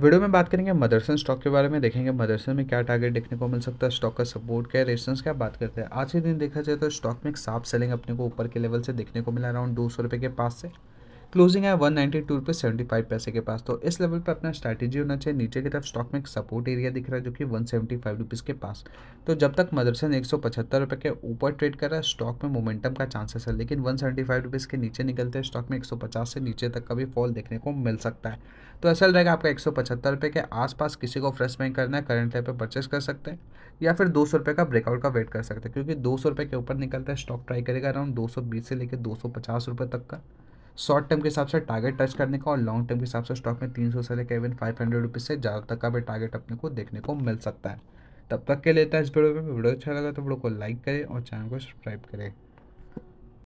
video में बात करेंगे मदरसन स्टॉक के बारे में देखेंगे मदरसन में क्या टारगेट देखने को मिल सकता है स्टॉक का सपोर्ट क्या है रेजिस्टेंस क्या बात करते हैं आज के दिन देखा जाए तो स्टॉक में एक साफ सेलिंग अपने को ऊपर के लेवल से देखने को मिला अराउंड दो सौ रुपये के पास से क्लोजिंग है one ninety two rupees seventy five पैसे के पास तो इस लेवल पर अपना स्ट्रैटेजी होना चाहिए नीचे की तरफ स्टॉक में एक सपोर्ट एरिया दिख रहा है जो कि वन सेवेंटी फाइव रुपीज़ के पास तो जब तक मदरसन एक सौ पचहत्तर रुपये के ऊपर ट्रेड कर रहा है स्टॉक में मोमेंटम का चांसेस है लेकिन वन सेवेंटी फाइव रुपीज़ के नीचे निकलते हैं स्टॉक में एक सौ पचास से नीचे तक का भी फॉल देखने को मिल सकता है तो ऐसा रहेगा आपका एक सौ पचहत्तर रुपये के आसपास किसी को फ्रेश बैंक करना है करंट लेवल पर परचेस कर सकते हैं या फिर दो सौ रुपये का ब्रेकआउट का वेट कर सकते हैं क्योंकि दो सौ रुपये के ऊपर निकलता है स्टॉक ट्राई करेगा अराउंड दो सौ बीस से लेकर दो सौ पचास रुपये तक का शॉर्ट टर्म के हिसाब से टारगेट टच करने का और लॉन्ग टर्म के हिसाब से स्टॉक में तीन सौ से लेकर इवन फाइव हंड्रेड रुपीज़ से ज़्यादा तक का भी टारगेट अपने को देखने को मिल सकता है तब तक के लेता है इस वीडियो में वीडियो अच्छा लगा तो वीडियो को लाइक करें और चैनल को सब्सक्राइब करें